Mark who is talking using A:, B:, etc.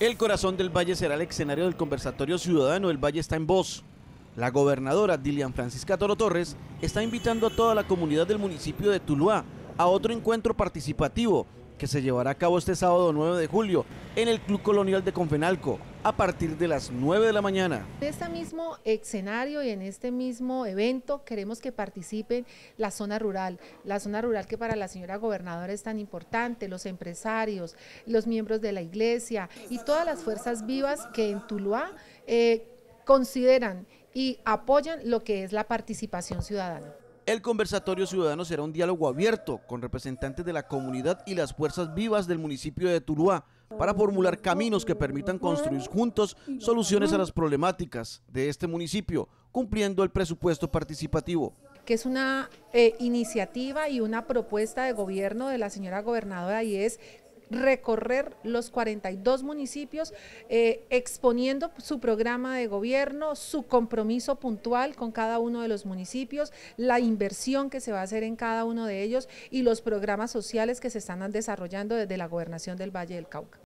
A: El corazón del Valle será el escenario del conversatorio ciudadano El Valle está en voz. La gobernadora Dilian Francisca Toro Torres está invitando a toda la comunidad del municipio de Tuluá a otro encuentro participativo que se llevará a cabo este sábado 9 de julio en el Club Colonial de Confenalco, a partir de las 9 de la mañana.
B: En este mismo escenario y en este mismo evento queremos que participen la zona rural, la zona rural que para la señora gobernadora es tan importante, los empresarios, los miembros de la iglesia y todas las fuerzas vivas que en Tuluá eh, consideran y apoyan lo que es la participación ciudadana.
A: El conversatorio ciudadano será un diálogo abierto con representantes de la comunidad y las fuerzas vivas del municipio de Tuluá para formular caminos que permitan construir juntos soluciones a las problemáticas de este municipio, cumpliendo el presupuesto participativo
B: que es una eh, iniciativa y una propuesta de gobierno de la señora gobernadora y es recorrer los 42 municipios eh, exponiendo su programa de gobierno, su compromiso puntual con cada uno de los municipios, la inversión que se va a hacer en cada uno de ellos y los programas sociales que se están desarrollando desde la gobernación del Valle del Cauca.